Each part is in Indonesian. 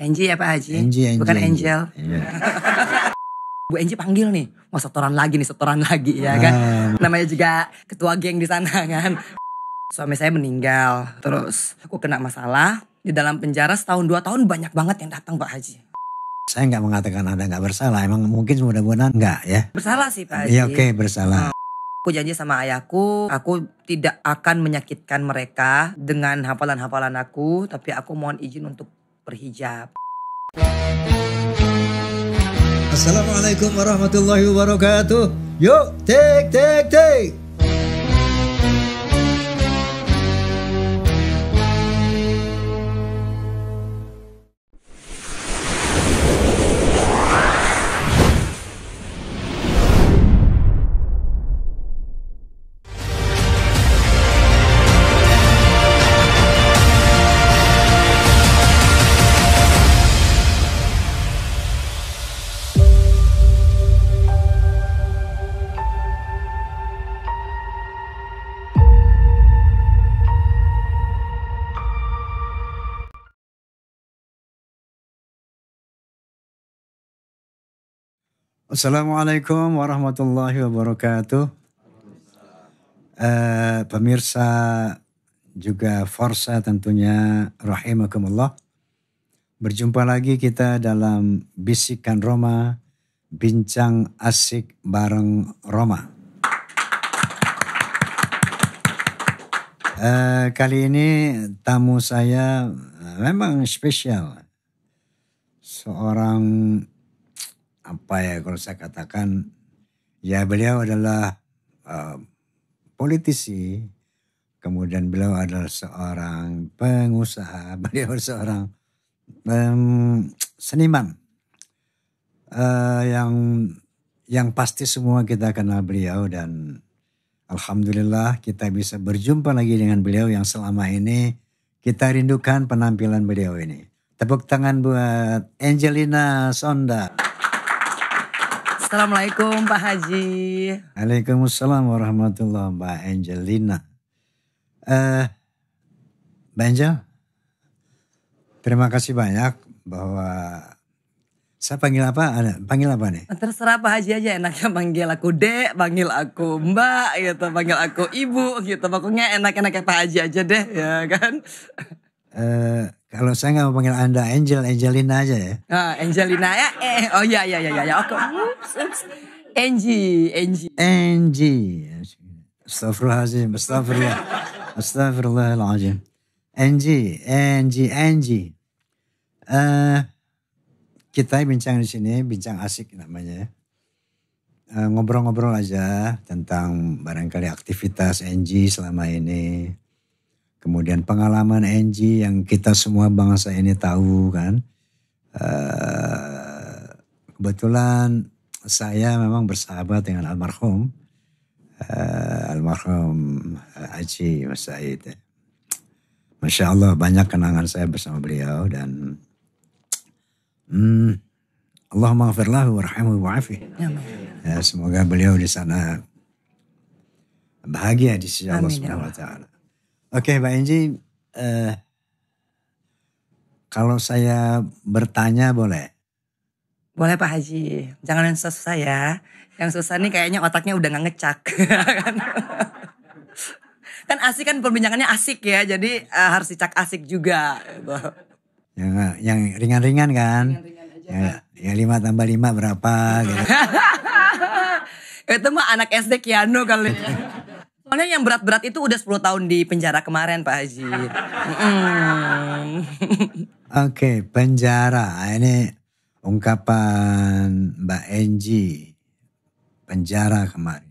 Angie ya Pak Haji? Angie, Angie. Bukan Angel. Angel. Iya. Bu Angie panggil nih, mau setoran lagi nih, setoran lagi ya kan. Ah. Namanya juga ketua geng di sana kan. Suami saya meninggal, terus aku kena masalah di dalam penjara setahun dua tahun banyak banget yang datang Pak Haji. Saya nggak mengatakan anda nggak bersalah, emang mungkin mudah-mudahan nggak ya? Bersalah sih Pak iya, Haji. Iya oke okay, bersalah. Hmm. Aku janji sama ayahku, aku tidak akan menyakitkan mereka dengan hafalan-hafalan aku, tapi aku mohon izin untuk berhijab. Assalamualaikum warahmatullahi wabarakatuh. Yuk, take, take, take. Assalamualaikum warahmatullahi wabarakatuh. Uh, pemirsa juga Forsa tentunya rahimakumullah. Berjumpa lagi kita dalam Bisikan Roma, Bincang Asik bareng Roma. Uh, kali ini tamu saya memang spesial. Seorang apa ya kalau saya katakan ya beliau adalah uh, politisi, kemudian beliau adalah seorang pengusaha, beliau seorang um, seniman uh, yang yang pasti semua kita kenal beliau dan alhamdulillah kita bisa berjumpa lagi dengan beliau yang selama ini kita rindukan penampilan beliau ini. Tepuk tangan buat Angelina Sonda. Assalamualaikum Pak Haji. Waalaikumsalam warahmatullahi Mbak Angelina. Eh, uh, Mbak terima kasih banyak bahwa saya panggil apa? panggil apa nih? Terserah Pak Haji aja enaknya panggil aku Dek, panggil aku Mbak gitu, panggil aku Ibu gitu. Pokoknya enak-enaknya Pak Haji aja deh ya kan. uh, kalau saya nggak mau panggil Anda Angel, Angelina aja ya. Ah, Angelina ya. Eh, oh iya iya iya iya. Oke. Angie, Angie. Angie. Astagfirullahaladzim, astagfirullah. Astagfirullahaladzim. Angie, Angie, Angie. Eh uh, kita bincang di sini, bincang asik namanya. Eh, ngobrol-ngobrol ngobrol -ngobrol aja tentang barangkali aktivitas Angie selama ini Kemudian pengalaman Angie yang kita semua bangsa ini tahu kan. Eh, kebetulan saya memang bersahabat dengan almarhum. Eh, almarhum eh, Aji Mas Said. Ya. Masya Allah banyak kenangan saya bersama beliau dan hmm, Allah maghfirlahu warhamu wa'afi. Ya, semoga beliau di sana bahagia di sisi Allah ya Subhanahu wa Oke Mbak Enji, eh, kalau saya bertanya boleh? Boleh Pak Haji, jangan yang susah ya. Yang susah nih kayaknya otaknya udah gak ngecak. kan asik kan perbincangannya asik ya, jadi uh, harus dicak asik juga. yang yang ringan-ringan kan? Ringan-ringan aja. Ya, ya lima tambah lima berapa gitu. Itu mah anak SD Kiano kali ya. Soalnya yang berat-berat itu udah 10 tahun di penjara kemarin Pak Haji. mm. Oke, okay, penjara. Ini ungkapan Mbak Enji. Penjara kemarin.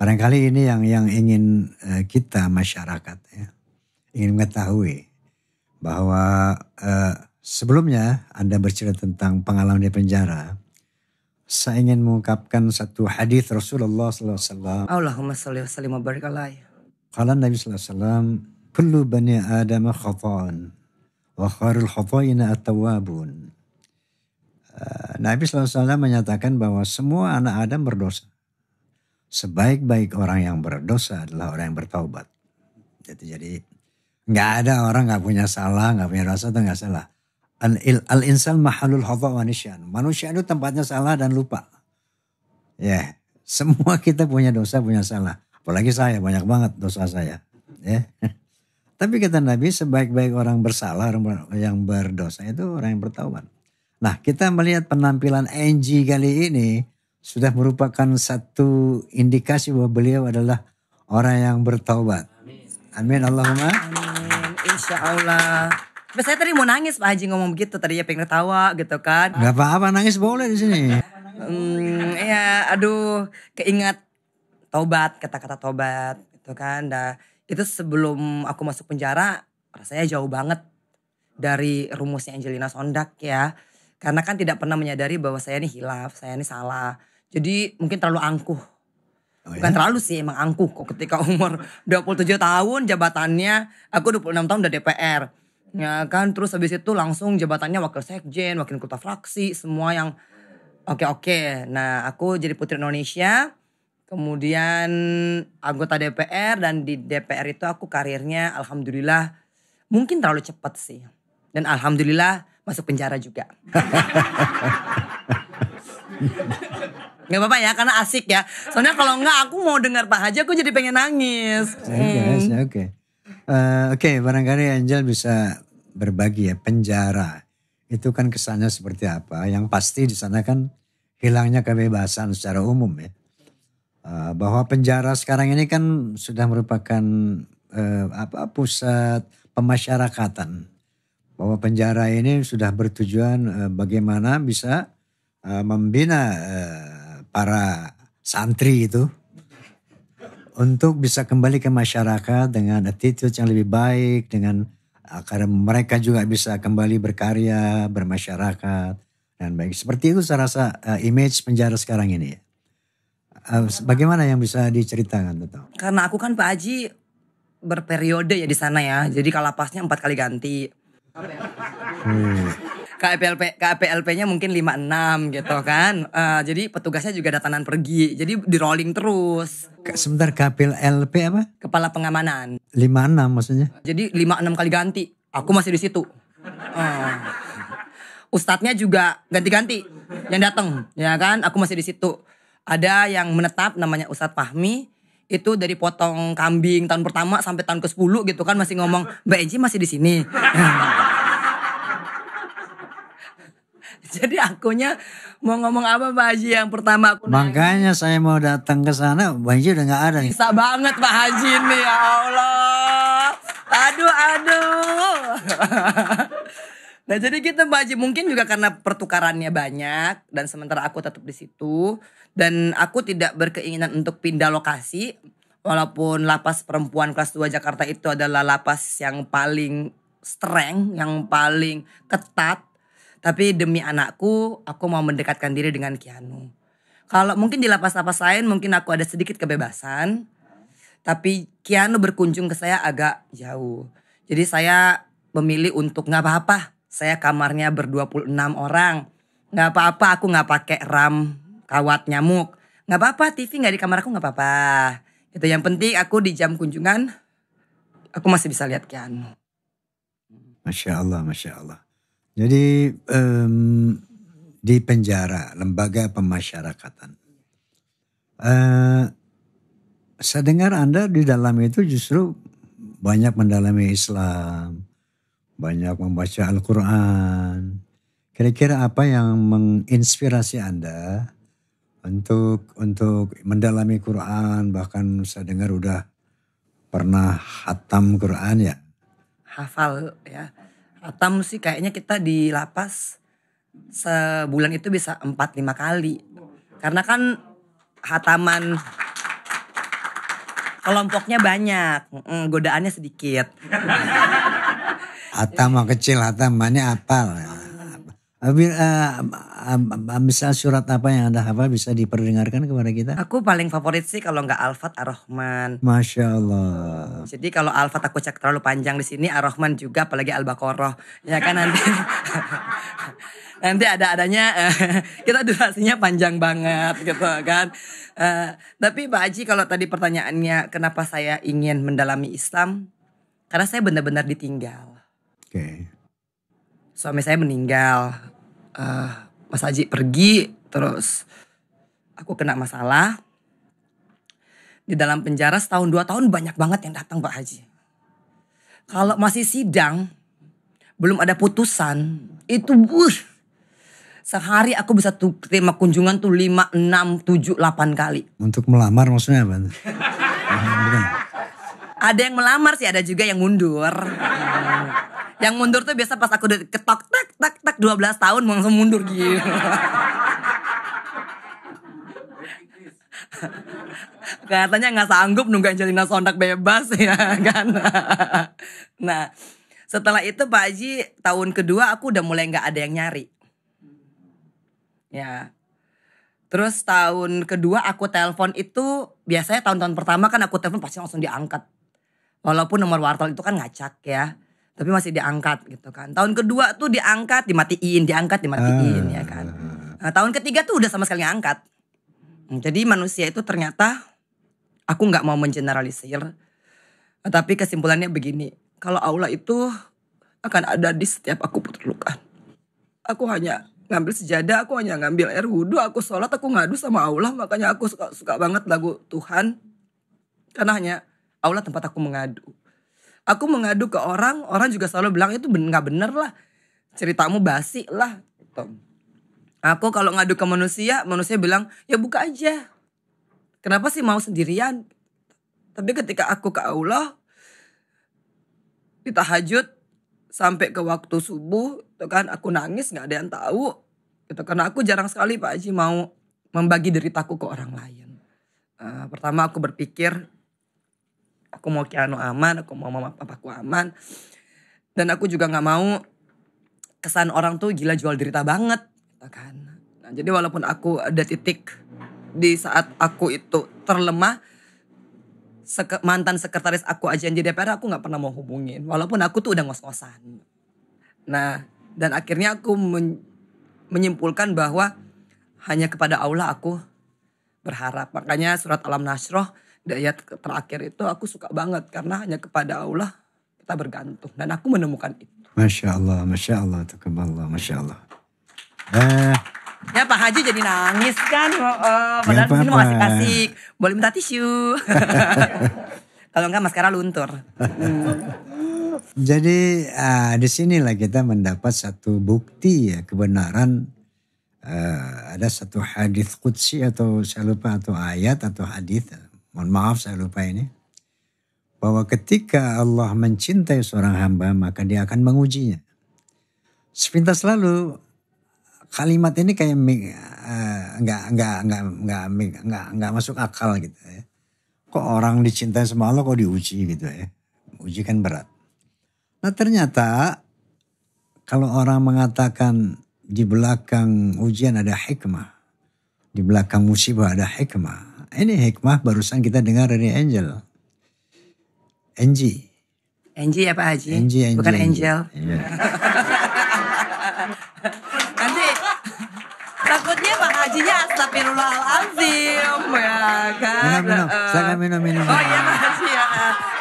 Barangkali ini yang yang ingin eh, kita masyarakat ya ingin mengetahui bahwa eh, sebelumnya Anda bercerita tentang pengalaman di penjara saya ingin mengungkapkan satu hadis Rasulullah SAW. Allahumma salli wa sallim wa barik ya. alaihi. Kala Nabi SAW, Kullu bani Adam khata'an, wa kharul khata'ina at eh, Nabi SAW menyatakan bahwa semua anak Adam berdosa. Sebaik-baik orang yang berdosa adalah orang yang bertaubat. Jadi, jadi nggak ada orang nggak punya salah, nggak punya dosa atau nggak salah. Al-insan mahalul hawa manusian, Manusia itu tempatnya salah dan lupa. Ya, yeah. semua kita punya dosa, punya salah. Apalagi saya, banyak banget dosa saya. Ya. Yeah. Tapi kata Nabi, sebaik-baik orang bersalah, orang yang berdosa itu orang yang bertobat. Nah, kita melihat penampilan Angie kali ini sudah merupakan satu indikasi bahwa beliau adalah orang yang bertobat. Amin. Amin Allahumma. Amin. Insya Allah. Saya tadi mau nangis Pak Haji ngomong begitu tadi ya pengen ketawa gitu kan. Gak apa-apa nangis boleh di sini. Hmm, ya aduh keingat tobat kata-kata tobat gitu kan. Nah, itu sebelum aku masuk penjara rasanya jauh banget dari rumusnya Angelina Sondak ya. Karena kan tidak pernah menyadari bahwa saya ini hilaf, saya ini salah. Jadi mungkin terlalu angkuh. Oh ya? Bukan ya? terlalu sih emang angkuh kok ketika umur 27 tahun jabatannya aku 26 tahun udah DPR ya kan terus habis itu langsung jabatannya wakil sekjen wakil kota fraksi semua yang oke oke okay. nah aku jadi putri Indonesia kemudian anggota DPR dan di DPR itu aku karirnya alhamdulillah mungkin terlalu cepat sih dan alhamdulillah masuk penjara juga Gak apa-apa ya karena asik ya soalnya kalau enggak aku mau dengar Pak Haji aku jadi pengen nangis oke okay, hmm. oke okay. Eh, oke, okay, barangkali Angel bisa berbagi ya penjara. Itu kan kesannya seperti apa? Yang pasti di sana kan hilangnya kebebasan secara umum ya. Uh, bahwa penjara sekarang ini kan sudah merupakan uh, apa pusat pemasyarakatan. Bahwa penjara ini sudah bertujuan uh, bagaimana bisa uh, membina uh, para santri itu untuk bisa kembali ke masyarakat dengan attitude yang lebih baik, dengan ah, karena mereka juga bisa kembali berkarya, bermasyarakat dan baik. Seperti itu saya rasa uh, image penjara sekarang ini. Uh, bagaimana yang bisa diceritakan tentang? Karena aku kan Pak Haji berperiode ya di sana ya, jadi kalapasnya empat kali ganti. Hmm. KPLP KPLP-nya mungkin 56 gitu kan. Uh, jadi petugasnya juga datanan pergi. Jadi di rolling terus. Sebentar KPLP apa? Kepala Pengamanan. 56 maksudnya. Jadi 56 kali ganti. Aku masih di situ. Uh. Ustadznya juga ganti-ganti yang datang, ya kan? Aku masih di situ. Ada yang menetap namanya Ustadz Fahmi, itu dari potong kambing tahun pertama sampai tahun ke-10 gitu kan masih ngomong Mbak Enji masih di sini. Jadi akunya mau ngomong apa Pak Haji yang pertama aku Makanya nangis. saya mau datang ke sana, Pak Haji udah nggak ada. Nih. Bisa banget Pak Haji ini ya Allah. Aduh aduh. nah jadi gitu Pak Haji, mungkin juga karena pertukarannya banyak dan sementara aku tetap di situ dan aku tidak berkeinginan untuk pindah lokasi walaupun lapas perempuan kelas 2 Jakarta itu adalah lapas yang paling strength, yang paling ketat tapi demi anakku, aku mau mendekatkan diri dengan Kianu. Kalau mungkin di lapas-lapas lain mungkin aku ada sedikit kebebasan. Tapi Kianu berkunjung ke saya agak jauh. Jadi saya memilih untuk nggak apa-apa. Saya kamarnya ber-26 orang. Nggak apa-apa aku nggak pakai ram kawat nyamuk. Nggak apa-apa TV nggak di kamar aku nggak apa-apa. Itu yang penting aku di jam kunjungan aku masih bisa lihat Kianu. Masya Allah, Masya Allah. Jadi um, di penjara lembaga pemasyarakatan. Uh, saya dengar Anda di dalam itu justru banyak mendalami Islam, banyak membaca Al-Quran. Kira-kira apa yang menginspirasi Anda untuk untuk mendalami Quran bahkan saya dengar udah pernah hatam Quran ya? Hafal ya Batam sih kayaknya kita di lapas sebulan itu bisa empat lima kali. Karena kan hataman kelompoknya banyak, godaannya sedikit. Hatam kecil, hatamannya apal. Ya. Misal eh, surat apa yang Anda hafal bisa diperdengarkan kepada kita? Aku paling favorit sih kalau nggak Alfat, Ar-Rahman. Masya Allah. Jadi kalau Alfat aku cek terlalu panjang di sini, Ar-Rahman juga apalagi Al-Baqarah. Ya kan nanti. nanti ada adanya eh, kita durasinya panjang banget gitu kan. Eh, tapi Pak Haji kalau tadi pertanyaannya kenapa saya ingin mendalami Islam? Karena saya benar-benar ditinggal. Oke. Okay. Suami saya meninggal uh, Mas Aji pergi terus aku kena masalah di dalam penjara setahun dua tahun banyak banget yang datang Pak Haji. Kalau masih sidang belum ada putusan itu wuh, sehari aku bisa terima kunjungan tuh lima enam tujuh delapan kali. Untuk melamar maksudnya apa? Ada yang melamar sih, ada juga yang mundur. Yang mundur tuh biasa pas aku udah ketok tak tak tak 12 tahun langsung mundur hmm. gitu. Katanya nggak sanggup nunggu Angelina Sondak bebas ya kan. nah, setelah itu Pak Haji tahun kedua aku udah mulai nggak ada yang nyari. Ya. Terus tahun kedua aku telepon itu biasanya tahun-tahun pertama kan aku telepon pasti langsung diangkat. Walaupun nomor wartel itu kan ngacak ya tapi masih diangkat gitu kan. Tahun kedua tuh diangkat, dimatiin, diangkat, dimatiin ah. ya kan. Nah, tahun ketiga tuh udah sama sekali ngangkat. Jadi manusia itu ternyata aku nggak mau mengeneralisir, tapi kesimpulannya begini. Kalau Allah itu akan ada di setiap aku perlukan. Aku hanya ngambil sejadah, aku hanya ngambil air wudhu, aku sholat, aku ngadu sama Allah. Makanya aku suka, suka banget lagu Tuhan. Karena hanya Allah tempat aku mengadu aku mengadu ke orang orang juga selalu bilang itu nggak bener lah ceritamu basi lah gitu. aku kalau ngadu ke manusia manusia bilang ya buka aja kenapa sih mau sendirian tapi ketika aku ke Allah di tahajud sampai ke waktu subuh itu kan aku nangis nggak ada yang tahu itu karena aku jarang sekali Pak Haji mau membagi deritaku ke orang lain uh, pertama aku berpikir aku mau Kiano aman aku mau mama papaku aman dan aku juga gak mau kesan orang tuh gila jual derita banget gitu kan nah, jadi walaupun aku ada titik di saat aku itu terlemah seke, mantan sekretaris aku aja yang jadi DPR aku gak pernah mau hubungin walaupun aku tuh udah ngos-ngosan nah dan akhirnya aku men, menyimpulkan bahwa hanya kepada Allah aku berharap makanya surat alam nasroh ayat terakhir itu aku suka banget karena hanya kepada Allah kita bergantung dan aku menemukan itu. Masya Allah, Masya Allah, Allah, Masya Allah. Eh. Ya Pak Haji jadi nangis kan, oh, oh, padahal apa -apa. mau masih kasih. Boleh minta tisu. Kalau enggak maskara luntur. Jadi uh, di sinilah kita mendapat satu bukti ya kebenaran uh, ada satu hadis kutsi atau saya lupa atau ayat atau hadis Mohon maaf saya lupa ini. Bahwa ketika Allah mencintai seorang hamba maka dia akan mengujinya. Sepintas lalu kalimat ini kayak uh, nggak nggak nggak nggak nggak nggak masuk akal gitu ya. Kok orang dicintai sama Allah kok diuji gitu ya? Uji kan berat. Nah ternyata kalau orang mengatakan di belakang ujian ada hikmah, di belakang musibah ada hikmah, ini hikmah barusan kita dengar dari Angel. Angie. Angie ya Pak Haji? Angie, Angie, Bukan Angie. Angel. Angel. Iya. Nanti takutnya Pak Hajinya astagfirullahaladzim ya kan. Minum, minum. Uh, eh, Silahkan minum, minum. Oh iya Pak Haji ya.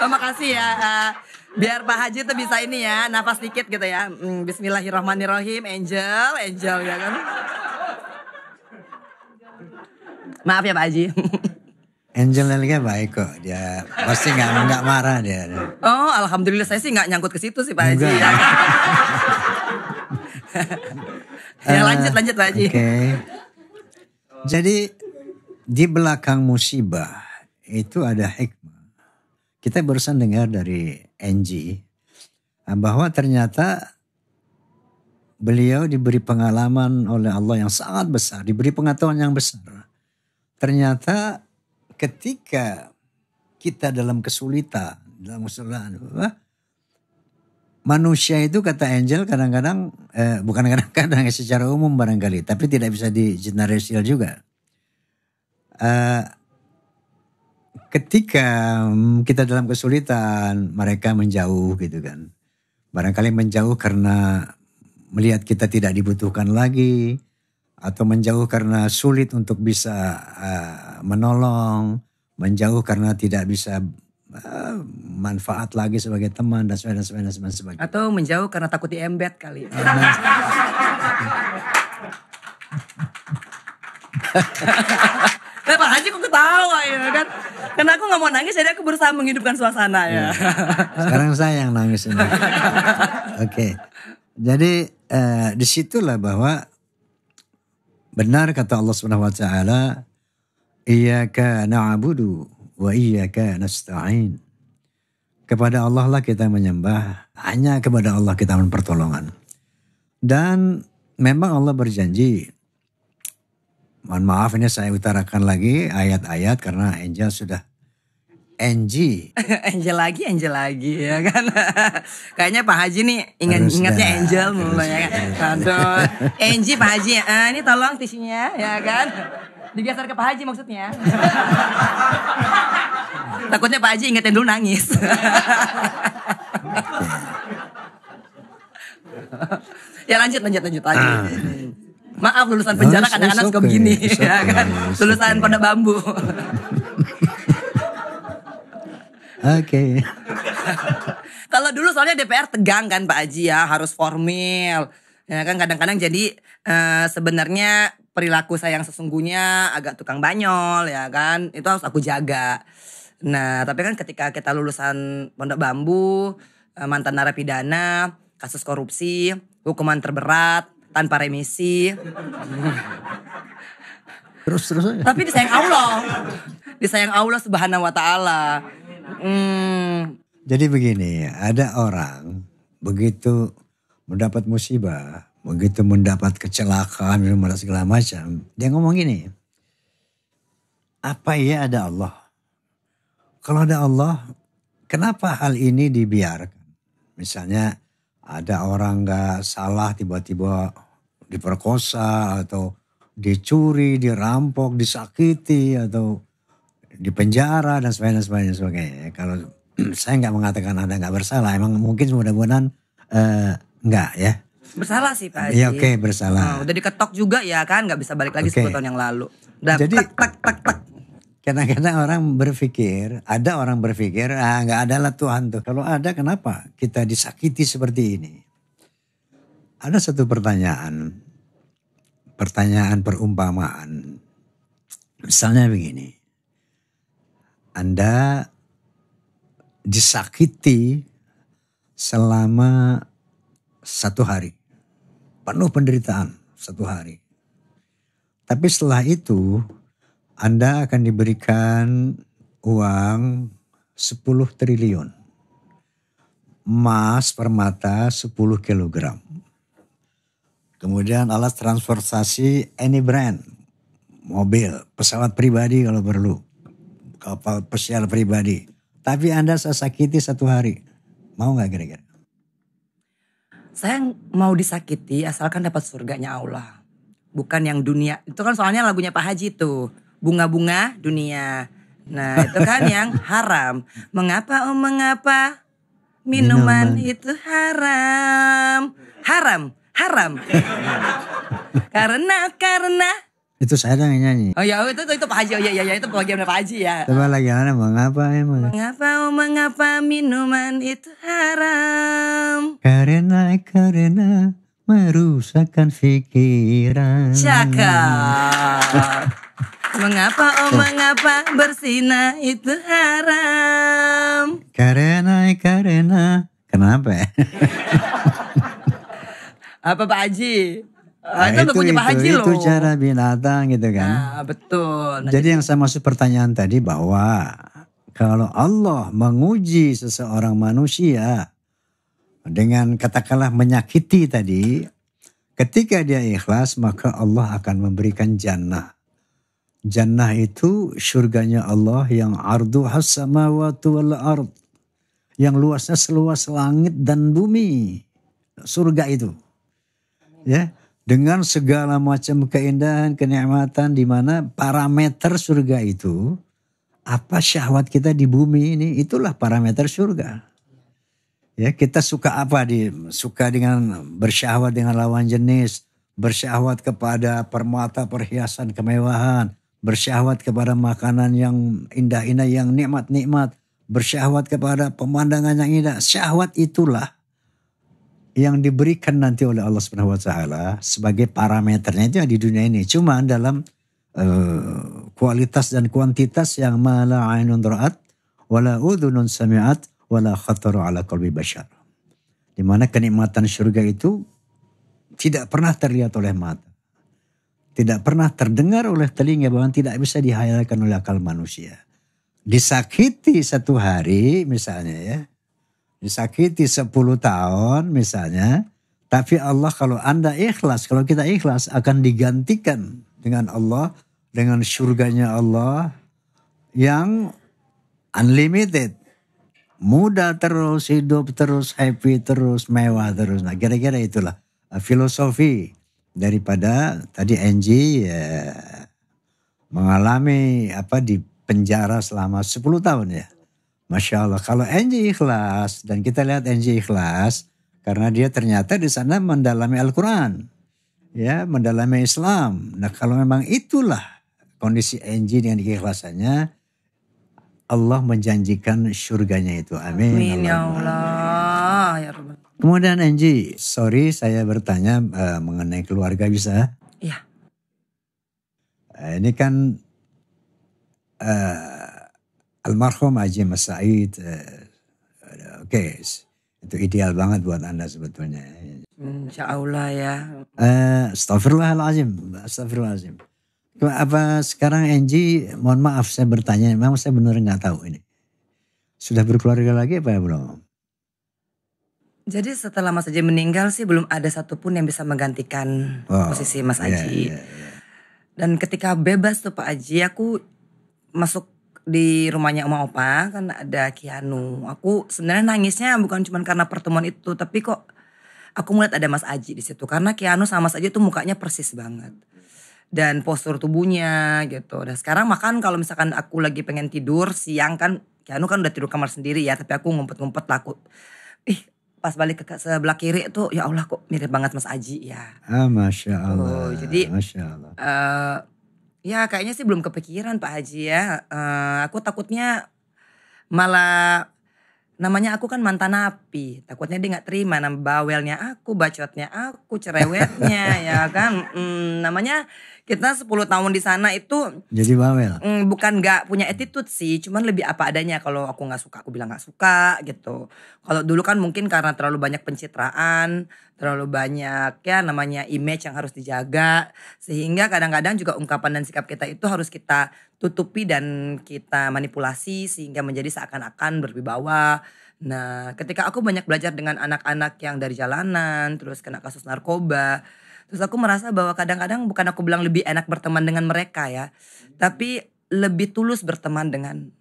Terima eh, kasih ya. Uh, biar Pak Haji tuh bisa ini ya, nafas dikit gitu ya. Hmm, bismillahirrahmanirrahim, Angel, Angel ya kan. Maaf ya Pak Haji. Angel Lelika baik kok dia pasti nggak nggak marah dia. Oh alhamdulillah saya sih nggak nyangkut ke situ sih Pak Haji. Ya. ya lanjut eh, lanjut Pak Haji. Oke. Okay. Jadi di belakang musibah itu ada hikmah. Kita barusan dengar dari Angie eh, bahwa ternyata beliau diberi pengalaman oleh Allah yang sangat besar, diberi pengetahuan yang besar ternyata ketika kita dalam kesulitan, dalam kesulitan, manusia itu kata Angel kadang-kadang, eh, bukan kadang-kadang secara umum barangkali, tapi tidak bisa di generalisir juga. Eh, ketika kita dalam kesulitan, mereka menjauh gitu kan. Barangkali menjauh karena melihat kita tidak dibutuhkan lagi, atau menjauh karena sulit untuk bisa uh, menolong, menjauh karena tidak bisa uh, manfaat lagi sebagai teman dan sebagainya, sebagainya sebagainya, sebagainya. Atau menjauh karena takut diembet kali. Ya. Nah, Pak Haji kok ketawa ya kan? Karena aku nggak mau nangis, jadi aku berusaha menghidupkan suasana ya. ya. Sekarang saya yang nangis ini. Oke, okay. jadi eh, disitulah bahwa Benar kata Allah Subhanahu wa taala, "Iyyaka na'budu wa iyyaka nasta'in." Kepada Allah lah kita menyembah, hanya kepada Allah kita mohon pertolongan. Dan memang Allah berjanji. Mohon maaf ini saya utarakan lagi ayat-ayat karena Angel sudah Angie. Angel lagi, Angel lagi ya kan. Kayaknya Pak Haji nih ingat Harus ingatnya dah. Angel mulai ya kan. Aduh. Angie Pak Haji, eh, ini tolong tisinya ya kan. Digeser ke Pak Haji maksudnya. Takutnya Pak Haji ingetin dulu nangis. ya lanjut lanjut lanjut lagi. Ah. Maaf lulusan penjara kadang-kadang oh, suka begini ya kan. Lulusan pondok bambu. Oke. Okay. Kalau dulu soalnya DPR tegang kan Pak Aji ya, harus formal. Ya kan kadang-kadang jadi uh, sebenarnya perilaku saya yang sesungguhnya agak tukang banyol ya kan, itu harus aku jaga. Nah, tapi kan ketika kita lulusan Pondok Bambu, eh, mantan narapidana, kasus korupsi, hukuman terberat tanpa remisi. terus terus aja. Tapi disayang Allah. Disayang Allah Subhanahu wa taala. Nah. Hmm. Jadi begini, ada orang begitu mendapat musibah, begitu mendapat kecelakaan dan segala macam, dia ngomong gini, apa ya ada Allah? Kalau ada Allah, kenapa hal ini dibiarkan? Misalnya ada orang gak salah tiba-tiba diperkosa atau dicuri, dirampok, disakiti atau di penjara dan sebagainya sebagainya, sebagainya. Kalau saya nggak mengatakan anda nggak bersalah, emang mungkin mudah-mudahan uh, nggak ya. Bersalah sih Pak iya, Haji. Iya oke okay, bersalah. Oh, udah diketok juga ya kan, nggak bisa balik lagi okay. 10 tahun yang lalu. Udah Jadi, tak tak tak tak. Kadang-kadang orang berpikir, ada orang berpikir, ah nggak ada lah Tuhan tuh. Kalau ada kenapa kita disakiti seperti ini? Ada satu pertanyaan, pertanyaan perumpamaan. Misalnya begini, anda disakiti selama satu hari. Penuh penderitaan satu hari. Tapi setelah itu Anda akan diberikan uang 10 triliun. Emas permata 10 kilogram. Kemudian alat transportasi any brand. Mobil, pesawat pribadi kalau perlu kapal pesiar pribadi. Tapi Anda saya sakiti satu hari. Mau nggak kira-kira? Saya mau disakiti asalkan dapat surganya Allah. Bukan yang dunia. Itu kan soalnya lagunya Pak Haji tuh. Bunga-bunga dunia. Nah itu kan yang haram. Mengapa oh mengapa minuman, minuman. itu haram. Haram, haram. karena, karena itu saya yang nyanyi. Oh ya, itu itu, itu Pak Haji. Oh ya ya ya itu bagian Pak Haji ya. Coba lagi mana mengapa emang? Mengapa oh, mengapa minuman itu haram? Karena karena merusakkan pikiran. Cakap. Mengapa oh mengapa bersina itu haram? Karena karena kenapa? Ya? Apa Pak Haji? Ah, nah, itu, itu itu, Itu cara binatang gitu kan. Nah, betul. Nah, Jadi yang saya maksud pertanyaan tadi bahwa kalau Allah menguji seseorang manusia dengan katakanlah menyakiti tadi, ketika dia ikhlas maka Allah akan memberikan jannah. Jannah itu surganya Allah yang ardu samawati wal ard. Yang luasnya seluas langit dan bumi. Surga itu. Ya dengan segala macam keindahan, kenikmatan di mana parameter surga itu apa syahwat kita di bumi ini itulah parameter surga. Ya, kita suka apa di suka dengan bersyahwat dengan lawan jenis, bersyahwat kepada permata, perhiasan, kemewahan, bersyahwat kepada makanan yang indah-indah yang nikmat-nikmat, bersyahwat kepada pemandangan yang indah. Syahwat itulah yang diberikan nanti oleh Allah Subhanahu wa taala sebagai parameternya itu di dunia ini cuma dalam uh, kualitas dan kuantitas yang mala ainun ra'at wala udhunun sami'at wala khataru ala qalbi bashar di mana kenikmatan surga itu tidak pernah terlihat oleh mata tidak pernah terdengar oleh telinga bahkan tidak bisa dihayalkan oleh akal manusia disakiti satu hari misalnya ya disakiti 10 tahun misalnya. Tapi Allah kalau Anda ikhlas, kalau kita ikhlas akan digantikan dengan Allah, dengan surganya Allah yang unlimited. mudah terus, hidup terus, happy terus, mewah terus. Nah kira-kira itulah uh, filosofi daripada tadi Angie ya, mengalami apa di penjara selama 10 tahun ya. Masya Allah. Kalau NJ ikhlas dan kita lihat NJ ikhlas karena dia ternyata di sana mendalami Al-Quran. Ya, mendalami Islam. Nah kalau memang itulah kondisi NJ dengan keikhlasannya. Allah menjanjikan surganya itu. Amin. Amin ya Allah. Ya Kemudian NJ, sorry saya bertanya uh, mengenai keluarga bisa? Iya. Uh, ini kan uh, almarhum Haji Mas Said eh, eh, oke okay. itu ideal banget buat anda sebetulnya Insya Allah ya uh, Astagfirullahaladzim Astagfirullahaladzim apa sekarang Enji mohon maaf saya bertanya memang saya benar nggak tahu ini sudah berkeluarga lagi apa ya belum jadi setelah Mas Aji meninggal sih belum ada satupun yang bisa menggantikan oh, posisi Mas iya, Aji. Yeah, yeah, yeah. Dan ketika bebas tuh Pak Aji, aku masuk di rumahnya Oma Opa kan ada Kianu. Aku sebenarnya nangisnya bukan cuma karena pertemuan itu, tapi kok aku melihat ada Mas Aji di situ karena Kianu sama saja Aji tuh mukanya persis banget dan postur tubuhnya gitu. dan sekarang makan kalau misalkan aku lagi pengen tidur siang kan Kianu kan udah tidur kamar sendiri ya, tapi aku ngumpet-ngumpet takut. Ih pas balik ke sebelah kiri itu ya Allah kok mirip banget Mas Aji ya. Ah masya gitu. Allah. Oh, jadi masya Allah. Uh, Ya kayaknya sih belum kepikiran Pak Haji ya. Uh, aku takutnya malah namanya aku kan mantan api. Takutnya dia nggak terima nama bawelnya aku, bacotnya aku, cerewetnya ya kan. Hmm, namanya kita 10 tahun di sana itu jadi bawel. Mm, bukan nggak punya attitude sih, cuman lebih apa adanya. Kalau aku nggak suka, aku bilang nggak suka gitu. Kalau dulu kan mungkin karena terlalu banyak pencitraan, terlalu banyak ya namanya image yang harus dijaga, sehingga kadang-kadang juga ungkapan dan sikap kita itu harus kita tutupi dan kita manipulasi sehingga menjadi seakan-akan berwibawa. Nah, ketika aku banyak belajar dengan anak-anak yang dari jalanan, terus kena kasus narkoba, Terus aku merasa bahwa kadang-kadang bukan aku bilang lebih enak berteman dengan mereka ya, tapi lebih tulus berteman dengan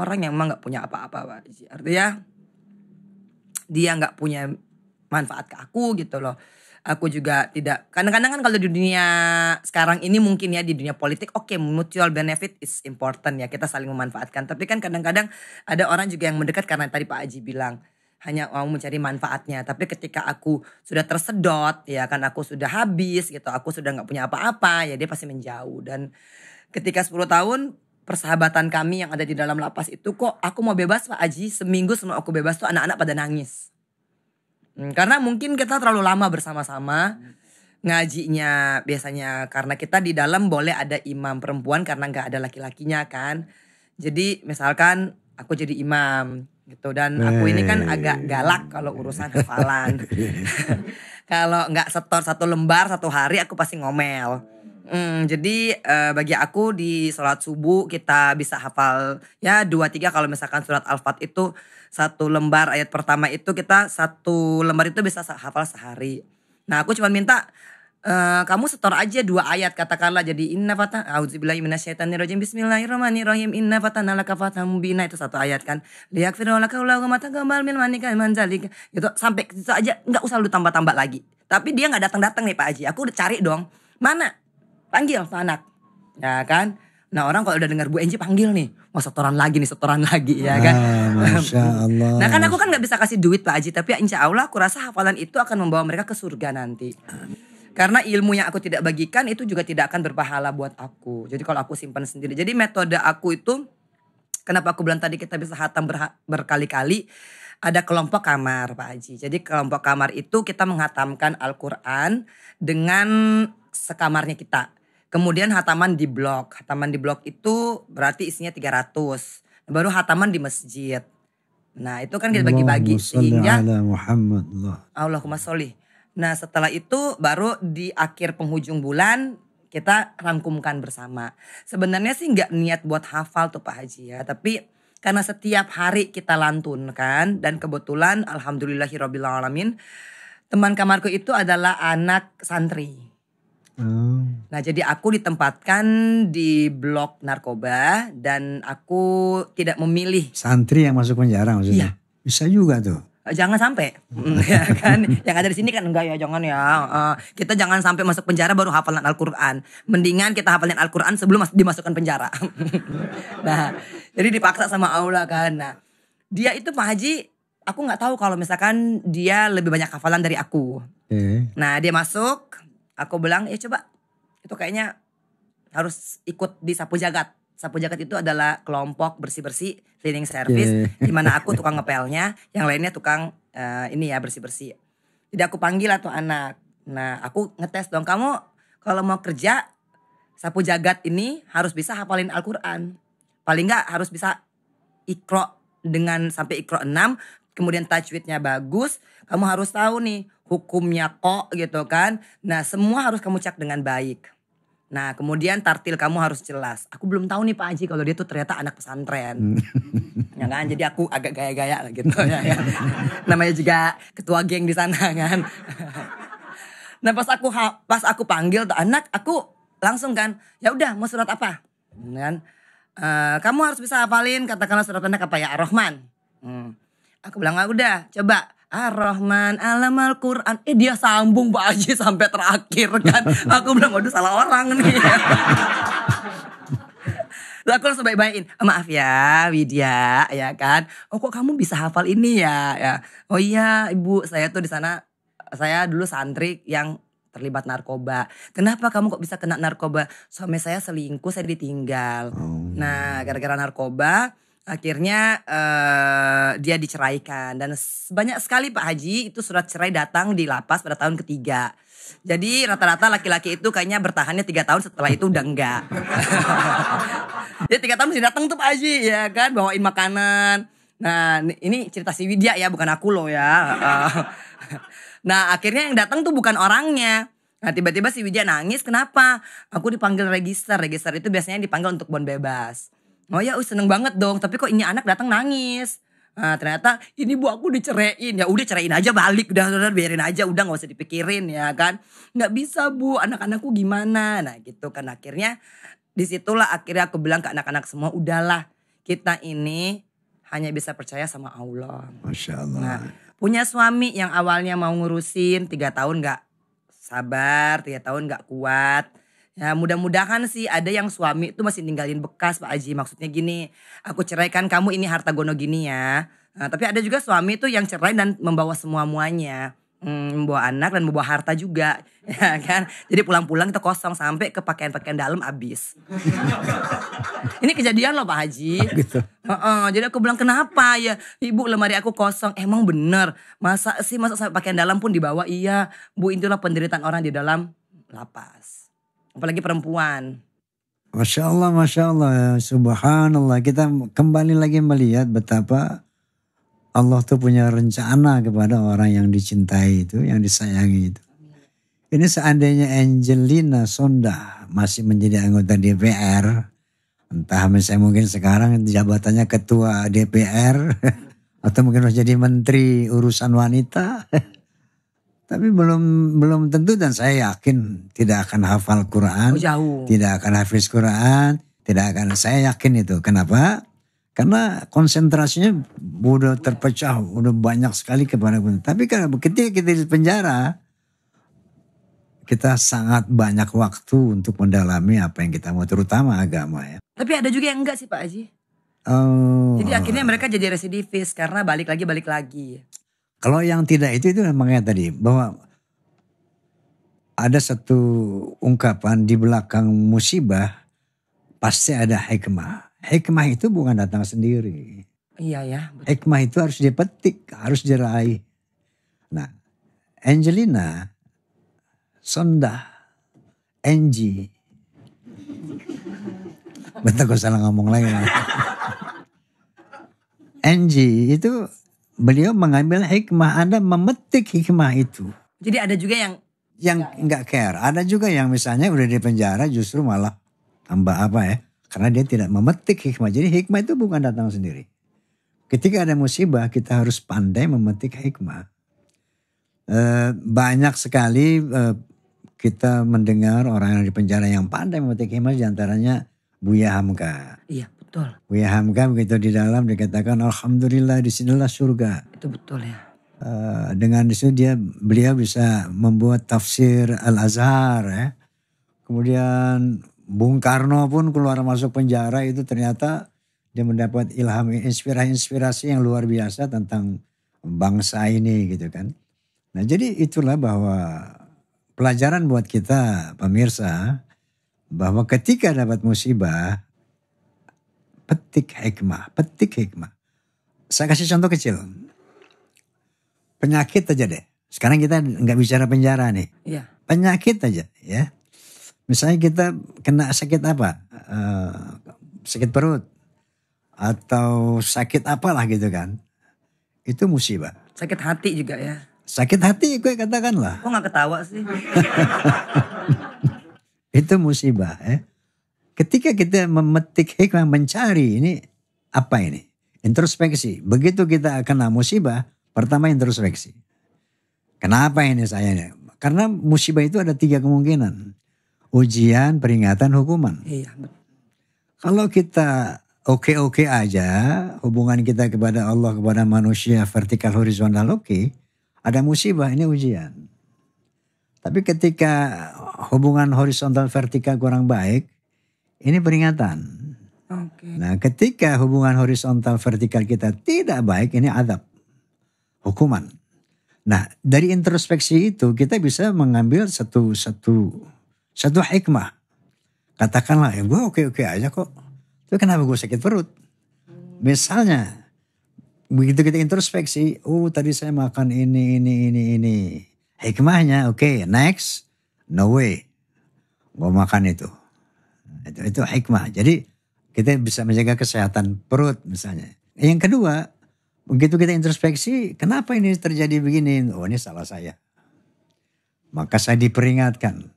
orang yang emang nggak punya apa-apa, artinya dia nggak punya manfaat ke aku gitu loh. Aku juga tidak kadang-kadang kan kalau di dunia sekarang ini mungkin ya di dunia politik oke okay, mutual benefit is important ya kita saling memanfaatkan tapi kan kadang-kadang ada orang juga yang mendekat karena tadi Pak Aji bilang hanya mau mencari manfaatnya. Tapi ketika aku sudah tersedot, ya kan aku sudah habis gitu, aku sudah nggak punya apa-apa, ya dia pasti menjauh. Dan ketika 10 tahun persahabatan kami yang ada di dalam lapas itu kok aku mau bebas Pak Aji, seminggu semua aku bebas tuh anak-anak pada nangis. Hmm, karena mungkin kita terlalu lama bersama-sama. ngajinya biasanya karena kita di dalam boleh ada imam perempuan karena nggak ada laki-lakinya kan jadi misalkan aku jadi imam gitu dan aku ini kan agak galak kalau urusan hafalan kalau nggak setor satu lembar satu hari aku pasti ngomel Hmm, jadi eh, bagi aku di sholat subuh kita bisa hafal ya dua tiga kalau misalkan surat al-fat itu satu lembar ayat pertama itu kita satu lembar itu bisa hafal sehari. Nah aku cuma minta Uh, kamu setor aja dua ayat katakanlah jadi inna fatah auzubillahi minasyaitonirrajim bismillahirrahmanirrahim inna fatana laka fatam bina itu satu ayat kan liyaghfira laka ulau mata gamal min manika manzalik gitu sampai itu aja nggak usah lu tambah-tambah lagi tapi dia nggak datang-datang nih Pak Haji aku udah cari dong mana panggil anak ya kan Nah orang kalau udah dengar Bu Enji panggil nih, mau setoran lagi nih, setoran lagi ya kan. Ah, Masya Allah. nah kan aku kan nggak bisa kasih duit Pak Haji, tapi ya insya Allah aku rasa hafalan itu akan membawa mereka ke surga nanti. Amin. Karena ilmu yang aku tidak bagikan itu juga tidak akan berpahala buat aku. Jadi kalau aku simpan sendiri. Jadi metode aku itu kenapa aku bilang tadi kita bisa hatam berkali-kali ada kelompok kamar Pak Haji. Jadi kelompok kamar itu kita menghatamkan Al-Qur'an dengan sekamarnya kita. Kemudian hataman di blok. Hataman di blok itu berarti isinya 300. Baru hataman di masjid. Nah, itu kan kita bagi-bagi sehingga Allahumma sholli Nah setelah itu baru di akhir penghujung bulan kita rangkumkan bersama. Sebenarnya sih nggak niat buat hafal tuh Pak Haji ya, tapi karena setiap hari kita lantunkan dan kebetulan alamin teman kamarku itu adalah anak santri. Hmm. Nah jadi aku ditempatkan di blok narkoba dan aku tidak memilih. Santri yang masuk penjara maksudnya? Iya. Bisa juga tuh jangan sampai mm, ya kan yang ada di sini kan enggak ya jangan ya uh, kita jangan sampai masuk penjara baru hafalan Al-Qur'an mendingan kita hafalin Al-Qur'an sebelum dimasukkan penjara nah jadi dipaksa sama Allah kan nah dia itu Pak Haji aku nggak tahu kalau misalkan dia lebih banyak hafalan dari aku hmm. nah dia masuk aku bilang ya coba itu kayaknya harus ikut di sapu jagat Sapu Jagat itu adalah kelompok bersih-bersih cleaning service yeah. Iya. di mana aku tukang ngepelnya, yang lainnya tukang uh, ini ya bersih-bersih. Jadi aku panggil atau anak. Nah, aku ngetes dong kamu kalau mau kerja Sapu Jagat ini harus bisa hafalin Al-Qur'an. Paling enggak harus bisa ikro dengan sampai ikro 6, kemudian touch width bagus, kamu harus tahu nih hukumnya kok gitu kan. Nah, semua harus kamu cek dengan baik. Nah kemudian tartil kamu harus jelas. Aku belum tahu nih Pak Haji kalau dia tuh ternyata anak pesantren. Hmm. ya kan? Jadi aku agak gaya-gaya gitu ya. ya. Namanya juga ketua geng di sana kan. nah pas aku pas aku panggil tuh anak, aku langsung kan, ya udah mau surat apa? Nah, kan? Uh, kamu harus bisa hafalin katakanlah surat anak apa ya Ar-Rahman. Hmm. Aku bilang udah coba Ar-Rahman alam Al-Quran. Eh dia sambung Pak Haji sampai terakhir kan. Aku bilang waduh salah orang nih. Lalu aku langsung baik-baikin. Eh, maaf ya Widya ya kan. Oh kok kamu bisa hafal ini ya. ya. Oh iya ibu saya tuh di sana saya dulu santri yang terlibat narkoba. Kenapa kamu kok bisa kena narkoba? Suami saya selingkuh, saya ditinggal. Oh. Nah, gara-gara narkoba, Akhirnya uh, dia diceraikan dan banyak sekali Pak Haji itu surat cerai datang di lapas pada tahun ketiga. Jadi rata-rata laki-laki itu kayaknya bertahannya tiga tahun setelah itu udah enggak. ya tiga tahun masih datang tuh Pak Haji ya kan bawain makanan. Nah ini cerita si Widya ya bukan aku loh ya. nah akhirnya yang datang tuh bukan orangnya. Nah tiba-tiba si Widya nangis kenapa? Aku dipanggil register. Register itu biasanya dipanggil untuk bon bebas oh ya uh, seneng banget dong tapi kok ini anak datang nangis Nah, ternyata ini bu aku diceraiin ya udah cerain aja balik udah udah biarin aja udah nggak usah dipikirin ya kan nggak bisa bu anak-anakku gimana nah gitu kan akhirnya disitulah akhirnya aku bilang ke anak-anak semua udahlah kita ini hanya bisa percaya sama Allah masya Allah nah, punya suami yang awalnya mau ngurusin tiga tahun nggak sabar tiga tahun nggak kuat Ya mudah-mudahan sih ada yang suami itu masih ninggalin bekas Pak Haji. Maksudnya gini, aku ceraikan kamu ini harta gono gini ya. Nah, tapi ada juga suami itu yang cerai dan membawa semua-muanya. Hmm, membawa anak dan membawa harta juga ya kan jadi pulang-pulang itu kosong sampai ke pakaian-pakaian dalam habis ini kejadian loh Pak Haji gitu. uh -uh, jadi aku bilang kenapa ya ibu lemari aku kosong eh, emang bener masa sih masa sampai pakaian dalam pun dibawa iya bu itulah penderitaan orang di dalam lapas apalagi perempuan. Masya Allah, Masya Allah, ya, Subhanallah. Kita kembali lagi melihat betapa Allah tuh punya rencana kepada orang yang dicintai itu, yang disayangi itu. Ini seandainya Angelina Sonda masih menjadi anggota DPR, entah misalnya mungkin sekarang jabatannya ketua DPR, atau mungkin harus jadi menteri urusan wanita. Tapi belum belum tentu dan saya yakin tidak akan hafal Quran, oh, jauh. tidak akan hafiz Quran, tidak akan saya yakin itu. Kenapa? Karena konsentrasinya udah terpecah, udah banyak sekali kepada Quran. Tapi karena ketika kita di penjara, kita sangat banyak waktu untuk mendalami apa yang kita mau, terutama agama ya. Tapi ada juga yang enggak sih Pak Haji. Oh. Jadi akhirnya mereka jadi residivis karena balik lagi balik lagi. Kalau yang tidak itu itu memangnya tadi bahwa ada satu ungkapan di belakang musibah pasti ada hikmah. Hikmah itu bukan datang sendiri. Iya ya. Hikmah itu harus dipetik, harus diraih. Nah, Angelina, Sonda, Angie. Betul, gue salah ngomong lagi. Angie itu beliau mengambil hikmah, Anda memetik hikmah itu. Jadi ada juga yang yang nggak care. Ada juga yang misalnya udah di penjara justru malah tambah apa ya? Karena dia tidak memetik hikmah. Jadi hikmah itu bukan datang sendiri. Ketika ada musibah kita harus pandai memetik hikmah. E, banyak sekali e, kita mendengar orang yang di penjara yang pandai memetik hikmah diantaranya Buya Hamka. Iya. Betul. Buya Hamka begitu di dalam dikatakan Alhamdulillah di sinilah surga. Itu betul ya. Uh, dengan itu dia beliau bisa membuat tafsir Al Azhar ya. Kemudian Bung Karno pun keluar masuk penjara itu ternyata dia mendapat ilham inspirasi-inspirasi yang luar biasa tentang bangsa ini gitu kan. Nah jadi itulah bahwa pelajaran buat kita pemirsa bahwa ketika dapat musibah petik hikmah, petik hikmah. Saya kasih contoh kecil. Penyakit aja deh. Sekarang kita nggak bicara penjara nih. Iya. Penyakit aja ya. Misalnya kita kena sakit apa? Uh, sakit perut atau sakit apalah gitu kan. Itu musibah. Sakit hati juga ya. Sakit hati gue lah Kok gak ketawa sih? itu musibah ya. Ketika kita memetik hikmah mencari ini apa ini? Introspeksi. Begitu kita kena musibah, pertama introspeksi. Kenapa ini saya Karena musibah itu ada tiga kemungkinan. Ujian, peringatan, hukuman. Iya. Kalau kita oke-oke okay -okay aja, hubungan kita kepada Allah, kepada manusia, vertikal, horizontal oke, okay, ada musibah, ini ujian. Tapi ketika hubungan horizontal vertikal kurang baik, ini peringatan. Okay. Nah, ketika hubungan horizontal vertikal kita tidak baik, ini adab, hukuman. Nah, dari introspeksi itu kita bisa mengambil satu satu satu hikmah. Katakanlah, ya gue oke oke aja kok. Tapi kenapa gue sakit perut? Misalnya, begitu kita introspeksi, oh tadi saya makan ini ini ini ini. Hikmahnya, oke, okay, next, no way, gue makan itu. Itu, itu hikmah. Jadi kita bisa menjaga kesehatan perut misalnya. Yang kedua, begitu kita introspeksi, kenapa ini terjadi begini? Oh ini salah saya. Maka saya diperingatkan.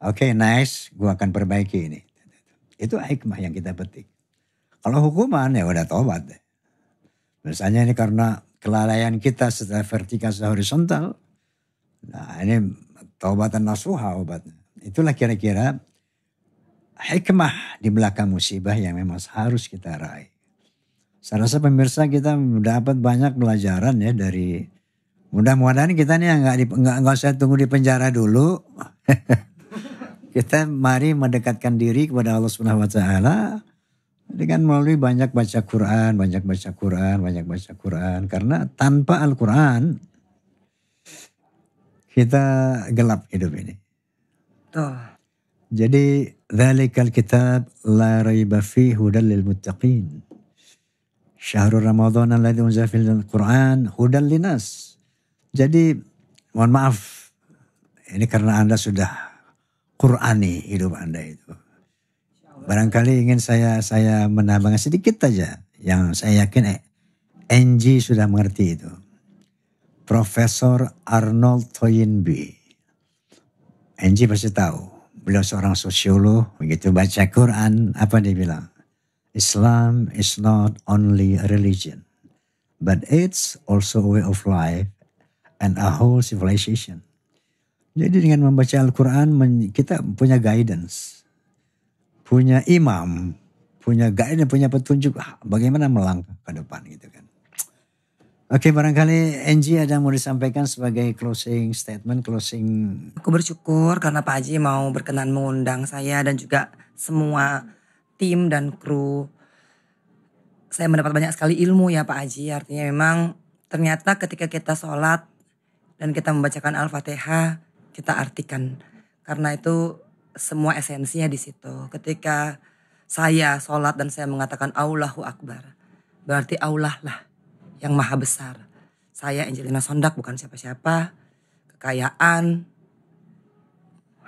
Oke okay, nice, gue akan perbaiki ini. Itu hikmah yang kita petik. Kalau hukuman ya udah tobat. Misalnya ini karena kelalaian kita secara vertikal secara horizontal. Nah ini taubatan nasuha obatnya. Itulah kira-kira hikmah di belakang musibah yang memang harus kita raih. Saya rasa pemirsa kita mendapat banyak pelajaran ya dari mudah-mudahan kita nih nggak nggak nggak usah tunggu di penjara dulu. kita mari mendekatkan diri kepada Allah Subhanahu wa taala dengan melalui banyak baca Quran, banyak baca Quran, banyak baca Quran karena tanpa Al-Qur'an kita gelap hidup ini. Tuh. Jadi dzalikal kitab la raiba fihi hudal lil muttaqin. Syahrul Ramadan alladzi unzila fil Qur'an hudal linas. Jadi mohon maaf ini karena Anda sudah Qur'ani hidup Anda itu. Barangkali ingin saya saya menambahkan sedikit aja yang saya yakin eh, NG sudah mengerti itu. Profesor Arnold Toynbee. NG pasti tahu beliau seorang sosiolog, begitu baca Quran, apa dia bilang? Islam is not only a religion, but it's also a way of life and a whole civilization. Jadi dengan membaca Al-Quran kita punya guidance, punya imam, punya guidance, punya petunjuk ah, bagaimana melangkah ke depan gitu kan. Oke, barangkali Angie ada yang mau disampaikan sebagai closing statement, closing. Aku bersyukur karena Pak Haji mau berkenan mengundang saya dan juga semua tim dan kru. Saya mendapat banyak sekali ilmu ya Pak Haji. Artinya memang ternyata ketika kita sholat dan kita membacakan Al-Fatihah, kita artikan. Karena itu semua esensinya di situ. Ketika saya sholat dan saya mengatakan Allahu Akbar, berarti Allah lah yang maha besar. Saya Angelina Sondak bukan siapa-siapa. Kekayaan,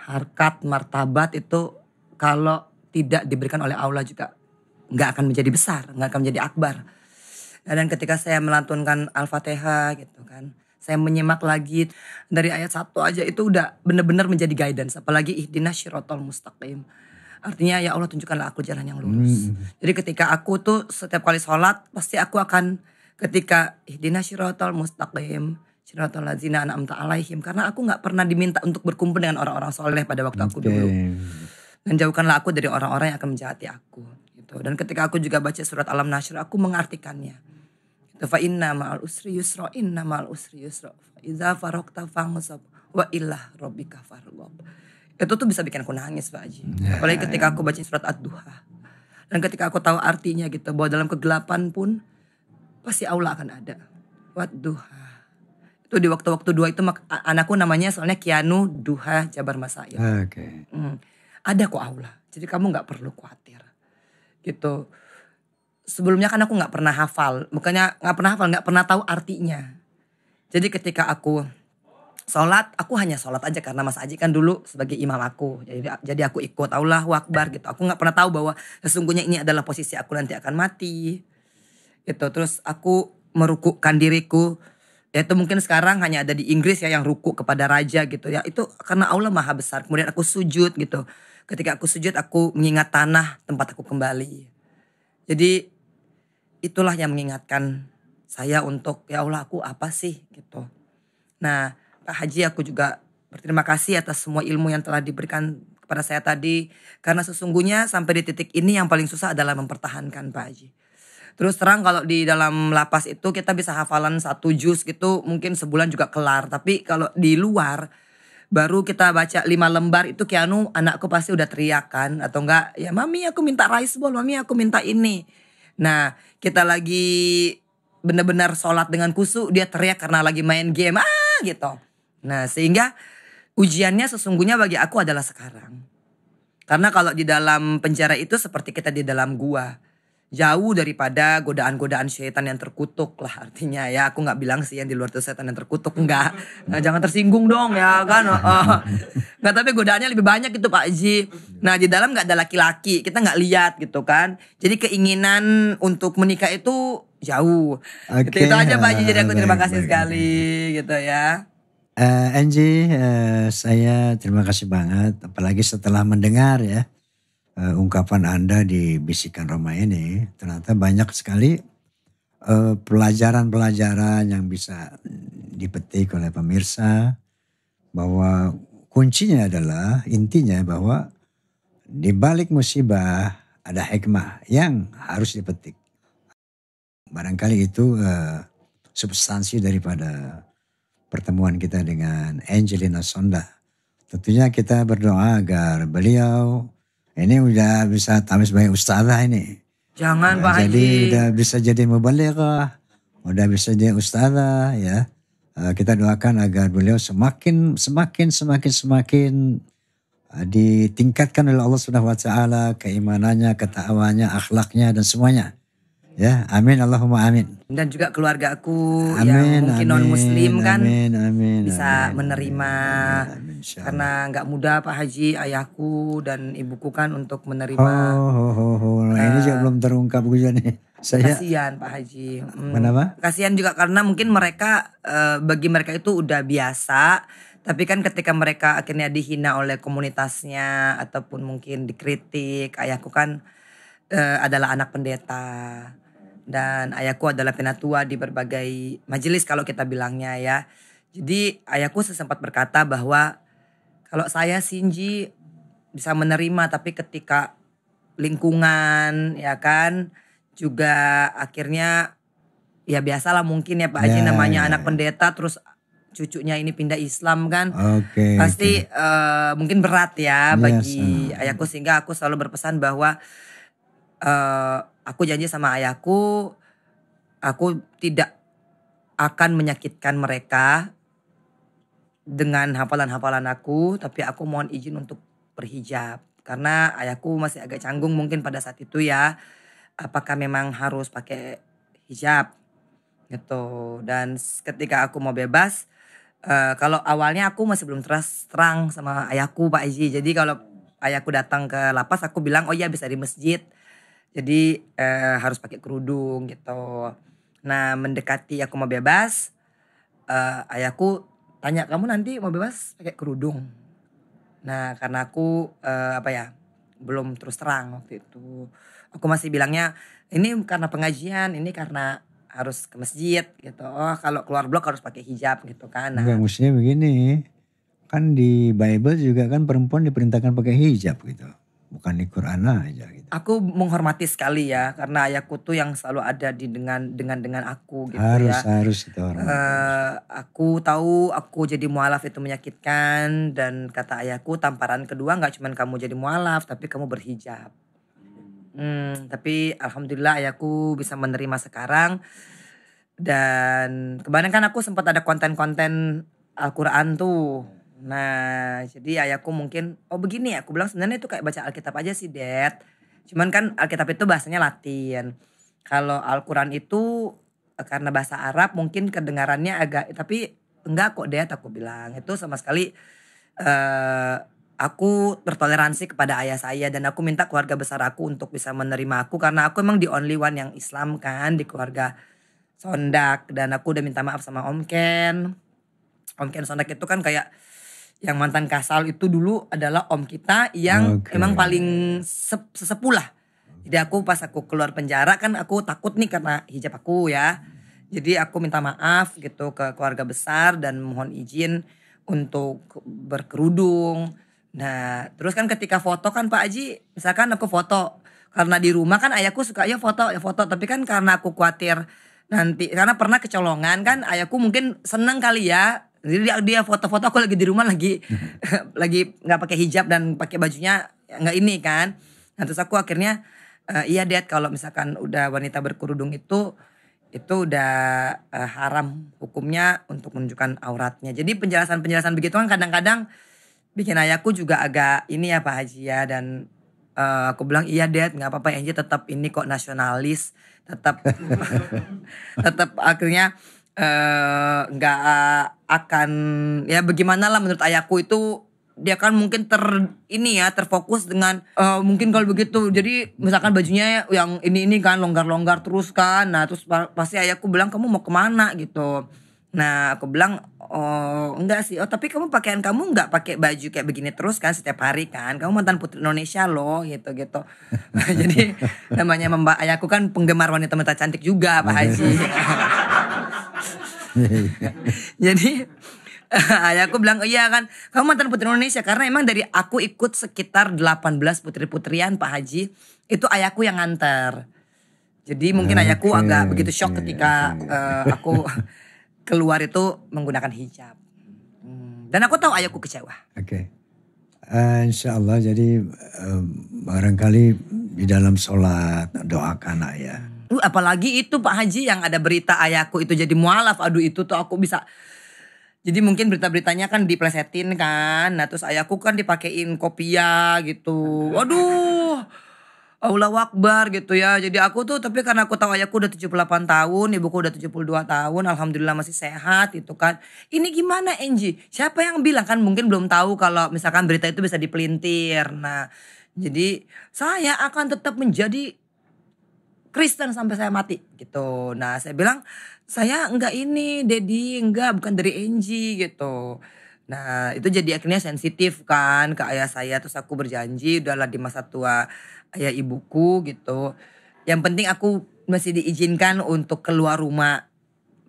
harkat, martabat itu kalau tidak diberikan oleh Allah juga nggak akan menjadi besar, nggak akan menjadi akbar. Nah, dan ketika saya melantunkan Al-Fatihah gitu kan, saya menyimak lagi dari ayat satu aja itu udah bener-bener menjadi guidance. Apalagi ihdina syirotol mustaqim. Artinya ya Allah tunjukkanlah aku jalan yang lurus. Hmm. Jadi ketika aku tuh setiap kali sholat pasti aku akan ketika ihdina syiratal mustaqim syiratal lazina an'amta alaihim karena aku nggak pernah diminta untuk berkumpul dengan orang-orang soleh pada waktu aku dulu dan jauhkanlah aku dari orang-orang yang akan menjahati aku gitu dan ketika aku juga baca surat alam nasir aku mengartikannya gitu fa inna ma'al usri yusra inna ma'al usri yusra fa iza farokta fangusab wa ilah robbika fargob itu tuh bisa bikin aku nangis Pak Haji ya. apalagi ketika aku baca surat ad-duha dan ketika aku tahu artinya gitu bahwa dalam kegelapan pun pasti Allah akan ada. What duha. Itu di waktu-waktu dua itu anakku namanya soalnya Kianu Duha Jabar Masaya. Oke. Okay. Hmm. Ada kok Allah, Jadi kamu nggak perlu khawatir. Gitu. Sebelumnya kan aku nggak pernah hafal, bukannya nggak pernah hafal, nggak pernah tahu artinya. Jadi ketika aku sholat, aku hanya sholat aja karena Mas Aji kan dulu sebagai imam aku. Jadi jadi aku ikut Allah wakbar gitu. Aku nggak pernah tahu bahwa sesungguhnya ini adalah posisi aku nanti akan mati gitu terus aku merukukkan diriku. Ya itu mungkin sekarang hanya ada di Inggris ya yang ruku kepada raja gitu ya. Itu karena Allah Maha Besar. Kemudian aku sujud gitu. Ketika aku sujud aku mengingat tanah tempat aku kembali. Jadi itulah yang mengingatkan saya untuk ya Allah aku apa sih gitu. Nah Pak Haji aku juga berterima kasih atas semua ilmu yang telah diberikan kepada saya tadi. Karena sesungguhnya sampai di titik ini yang paling susah adalah mempertahankan Pak Haji. Terus terang kalau di dalam lapas itu kita bisa hafalan satu jus gitu mungkin sebulan juga kelar. Tapi kalau di luar baru kita baca lima lembar itu Kianu anakku pasti udah teriak kan atau enggak ya mami aku minta rice ball mami aku minta ini nah kita lagi benar-benar sholat dengan kusu dia teriak karena lagi main game ah gitu nah sehingga ujiannya sesungguhnya bagi aku adalah sekarang karena kalau di dalam penjara itu seperti kita di dalam gua jauh daripada godaan-godaan syaitan yang terkutuk lah artinya ya aku nggak bilang sih yang di luar itu setan yang terkutuk enggak nah, jangan tersinggung dong ya kan oh, oh. nggak tapi godaannya lebih banyak gitu Pak Ji nah di dalam nggak ada laki-laki kita nggak lihat gitu kan jadi keinginan untuk menikah itu jauh okay. gitu, itu aja Pak Ji jadi aku terima kasih sekali gitu ya uh, Angie uh, saya terima kasih banget apalagi setelah mendengar ya uh, ungkapan Anda di Bisikan Roma ini, ternyata banyak sekali eh, pelajaran-pelajaran uh, yang bisa dipetik oleh pemirsa bahwa kuncinya adalah intinya bahwa di balik musibah ada hikmah yang harus dipetik. Barangkali itu uh, substansi daripada pertemuan kita dengan Angelina Sonda. Tentunya kita berdoa agar beliau ini udah bisa tamis sebagai ustazah ini. Jangan Pak nah, Pak Jadi udah bisa jadi mubalighah, udah bisa jadi ustazah ya. Eh, kita doakan agar beliau semakin semakin semakin semakin eh, ditingkatkan oleh Allah Subhanahu wa taala keimanannya, ketawanya, akhlaknya dan semuanya. Ya, amin Allahumma amin. Dan juga keluarga aku amin, yang mungkin non muslim kan amin, amin, bisa amin, menerima amin, amin, karena nggak mudah Pak Haji ayahku dan ibuku kan untuk menerima. Oh, oh, oh, oh. Nah, uh, ini juga belum terungkap juga nih. Saya kasihan Pak Haji. Hmm, kenapa? Kasihan juga karena mungkin mereka uh, bagi mereka itu udah biasa tapi kan ketika mereka akhirnya dihina oleh komunitasnya ataupun mungkin dikritik ayahku kan uh, adalah anak pendeta dan ayahku adalah penatua di berbagai majelis kalau kita bilangnya ya. Jadi ayahku sesempat berkata bahwa kalau saya Sinji bisa menerima tapi ketika lingkungan ya kan juga akhirnya ya biasalah mungkin ya Pak Haji yeah, namanya yeah. anak ya. pendeta terus cucunya ini pindah Islam kan okay, pasti okay. Uh, eh, mungkin berat ya yes, iya, bagi uh. ayahku sehingga aku selalu berpesan bahwa uh, aku janji sama ayahku aku tidak akan menyakitkan mereka dengan hafalan-hafalan aku tapi aku mohon izin untuk berhijab karena ayahku masih agak canggung mungkin pada saat itu ya apakah memang harus pakai hijab gitu dan ketika aku mau bebas uh, kalau awalnya aku masih belum terus terang sama ayahku Pak Izi, jadi kalau ayahku datang ke lapas aku bilang oh iya bisa di masjid jadi eh, harus pakai kerudung gitu nah mendekati aku mau bebas eh, ayahku tanya kamu nanti mau bebas pakai kerudung nah karena aku eh, apa ya belum terus terang waktu itu aku masih bilangnya ini karena pengajian ini karena harus ke masjid gitu oh kalau keluar blok harus pakai hijab gitu kan nah. maksudnya begini kan di Bible juga kan perempuan diperintahkan pakai hijab gitu bukan di Quran aja gitu. Aku menghormati sekali ya karena ayahku tuh yang selalu ada di dengan dengan dengan aku gitu harus, ya. Harus harus itu orang. Uh, aku tahu aku jadi mualaf itu menyakitkan dan kata ayahku tamparan kedua nggak cuman kamu jadi mualaf tapi kamu berhijab. Hmm, tapi alhamdulillah ayahku bisa menerima sekarang dan kebanyakan aku sempat ada konten-konten Al-Qur'an tuh Nah, jadi ayahku mungkin oh begini ya, aku bilang sebenarnya itu kayak baca Alkitab aja sih, Dad. Cuman kan Alkitab itu bahasanya Latin. Kalau Al-Qur'an itu eh, karena bahasa Arab mungkin kedengarannya agak tapi enggak kok, Dad, aku bilang. Itu sama sekali eh aku bertoleransi kepada ayah saya dan aku minta keluarga besar aku untuk bisa menerima aku karena aku emang the only one yang Islam kan di keluarga Sondak dan aku udah minta maaf sama Om Ken. Om Ken Sondak itu kan kayak yang mantan kasal itu dulu adalah om kita yang okay. emang paling se sesepuh lah. Jadi aku pas aku keluar penjara kan aku takut nih karena hijab aku ya. Jadi aku minta maaf gitu ke keluarga besar dan mohon izin untuk berkerudung. Nah, terus kan ketika foto kan Pak Aji, misalkan aku foto karena di rumah kan ayahku suka ya foto ya foto, tapi kan karena aku khawatir nanti karena pernah kecolongan kan ayahku mungkin seneng kali ya jadi dia dia foto-foto aku lagi di rumah lagi mm-hmm. lagi nggak pakai hijab dan pakai bajunya nggak ini kan. Nah, terus aku akhirnya uh, iya deh kalau misalkan udah wanita berkerudung itu itu udah uh, haram hukumnya untuk menunjukkan auratnya. Jadi penjelasan-penjelasan begitu kan kadang-kadang bikin ayahku juga agak ini ya Pak Haji ya dan uh, aku bilang iya deh nggak apa-apa Angie tetap ini kok nasionalis tetap tetap akhirnya Eh, nggak uh, akan ya bagaimana lah menurut ayahku itu dia kan mungkin ter ini ya terfokus dengan uh, mungkin kalau begitu jadi misalkan bajunya yang ini ini kan longgar-longgar terus kan nah terus pasti ayahku bilang kamu mau kemana gitu nah aku bilang oh enggak sih oh tapi kamu pakaian kamu enggak pakai baju kayak begini terus kan setiap hari kan kamu mantan putri Indonesia loh gitu gitu jadi namanya mbak ayahku kan penggemar wanita wanita cantik juga Pak Haji Jadi ayahku bilang oh iya kan kamu mantan putri Indonesia karena emang dari aku ikut sekitar 18 putri-putrian Pak Haji itu ayahku yang nganter jadi mungkin okay. Ah, ayahku agak begitu shock ketika okay. uh, eh, aku keluar itu menggunakan hijab hmm, dan aku tahu ayahku kecewa oke okay. uh, insya Allah jadi uh, barangkali di dalam sholat doakan ayah ya. hmm. Uh, apalagi itu Pak Haji yang ada berita ayahku itu jadi mualaf. Aduh itu tuh aku bisa jadi mungkin berita-beritanya kan diplesetin kan. Nah terus ayahku kan dipakein kopiah gitu. Waduh. Allah wakbar gitu ya. Jadi aku tuh tapi karena aku tahu ayahku udah 78 tahun, ibuku udah 72 tahun, alhamdulillah masih sehat gitu kan. Ini gimana Angie Siapa yang bilang kan mungkin belum tahu kalau misalkan berita itu bisa dipelintir. Nah, jadi saya akan tetap menjadi Kristen sampai saya mati gitu. Nah saya bilang saya enggak ini Dedi enggak bukan dari Angie gitu. Nah itu jadi akhirnya sensitif kan ke ayah saya terus aku berjanji udahlah di masa tua ayah ibuku gitu. Yang penting aku masih diizinkan untuk keluar rumah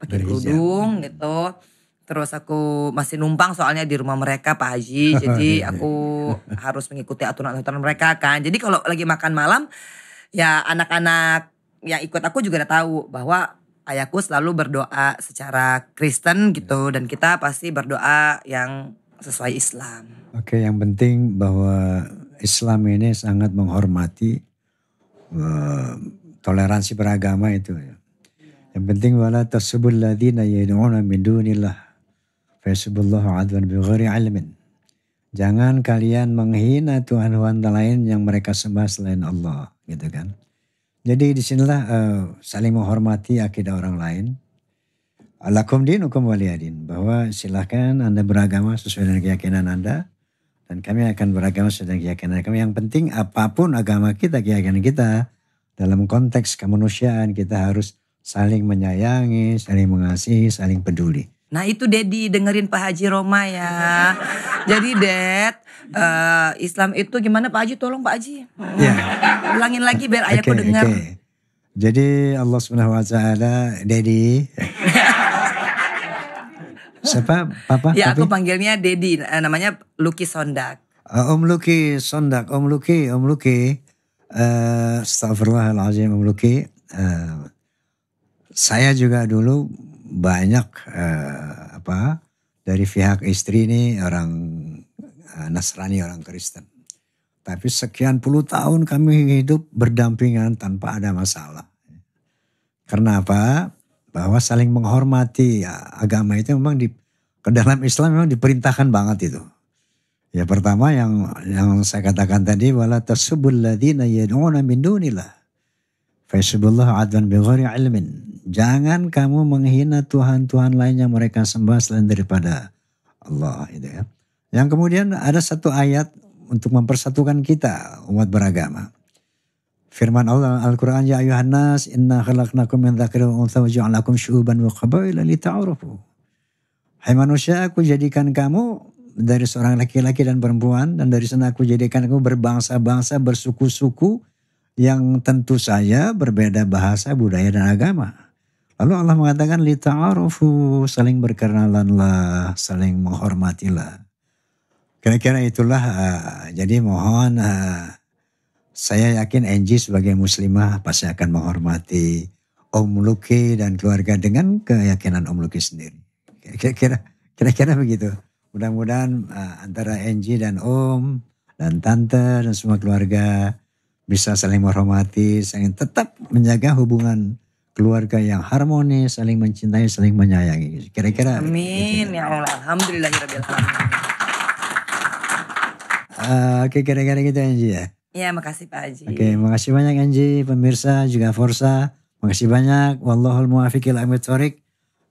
pakai kerudung gitu. Terus aku masih numpang soalnya di rumah mereka Pak Haji. jadi iya, iya. aku harus mengikuti aturan-aturan mereka kan. Jadi kalau lagi makan malam ya anak-anak yang ikut aku juga udah tahu bahwa ayahku selalu berdoa secara Kristen gitu iya. dan kita pasti berdoa yang sesuai Islam. Oke, yang penting bahwa Islam ini sangat menghormati uh, toleransi beragama itu. Ya. Yang penting wala tasubul ladina yad'una min dunillah fayasubullahu adwan bighairi ilmin. Jangan kalian menghina Tuhan-Tuhan lain yang mereka sembah selain Allah, gitu kan. Jadi disinilah uh, eh, saling menghormati akidah orang lain. Alakum din, dinukum waliyadin. Bahwa silahkan Anda beragama sesuai dengan keyakinan Anda. Dan kami akan beragama sesuai dengan keyakinan kami. Yang penting apapun agama kita, keyakinan kita. Dalam konteks kemanusiaan kita harus saling menyayangi, saling mengasihi, saling peduli. Nah itu Dedi dengerin Pak Haji Roma ya. Jadi Ded, uh, Islam itu gimana Pak Haji tolong Pak Haji yeah. ulangin lagi biar ayahku dengar okay. jadi Allah Subhanahu Wa Taala Dedi siapa papa ya tapi? aku panggilnya Dedi eh, namanya Luki Sondak uh, Om Luki Sondak Om Luki Om Luki uh, Astagfirullahaladzim Om Luki uh, saya juga dulu banyak uh, apa dari pihak istri ini orang Eh, Nasrani orang Kristen. Tapi sekian puluh tahun kami hidup berdampingan tanpa ada masalah. Karena apa? Bahwa saling menghormati ya, agama itu memang di ke dalam Islam memang diperintahkan banget itu. Ya pertama yang yang saya katakan tadi wala tasubul ladina yad'una min dunillah. Faisubullah adwan bighairi ilmin. Jangan kamu menghina Tuhan-Tuhan lain yang mereka sembah selain daripada Allah itu ya. Yang kemudian ada satu ayat untuk mempersatukan kita umat beragama. Firman Allah Al-Quran ya ayuhan nas inna khalaqnakum min dzakarin wa untha wa ja'alnakum syu'uban wa qabaila ta'arufu. Hai manusia, aku jadikan kamu dari seorang laki-laki dan perempuan dan dari sana aku jadikan kamu berbangsa-bangsa, bersuku-suku yang tentu saja berbeda bahasa, budaya dan agama. Lalu Allah mengatakan li ta'arufu saling berkenalanlah, saling menghormatilah. Kira-kira itulah uh, jadi mohon uh, saya yakin Angie sebagai muslimah pasti akan menghormati Om Luki dan keluarga dengan keyakinan Om Luki sendiri. Kira-kira kira-kira begitu. Mudah-mudahan uh, antara Angie dan Om dan tante dan semua keluarga bisa saling menghormati, saling tetap menjaga hubungan keluarga yang harmonis, saling mencintai, saling menyayangi. Kira-kira. Amin ya Allah. Alhamdulillah ya Alamin. Eh, oke, okay, kira-kira gitu Anji ya. Iya, makasih Pak Haji. Oke, okay, makasih banyak Anji, pemirsa juga Forsa. Makasih banyak. Wallahul ila amit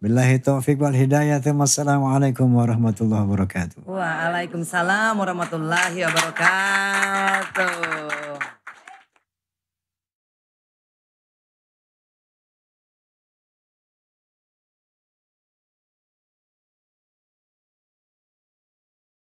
Billahi taufik wal hidayah. Wassalamualaikum warahmatullahi wabarakatuh. Waalaikumsalam warahmatullahi wabarakatuh.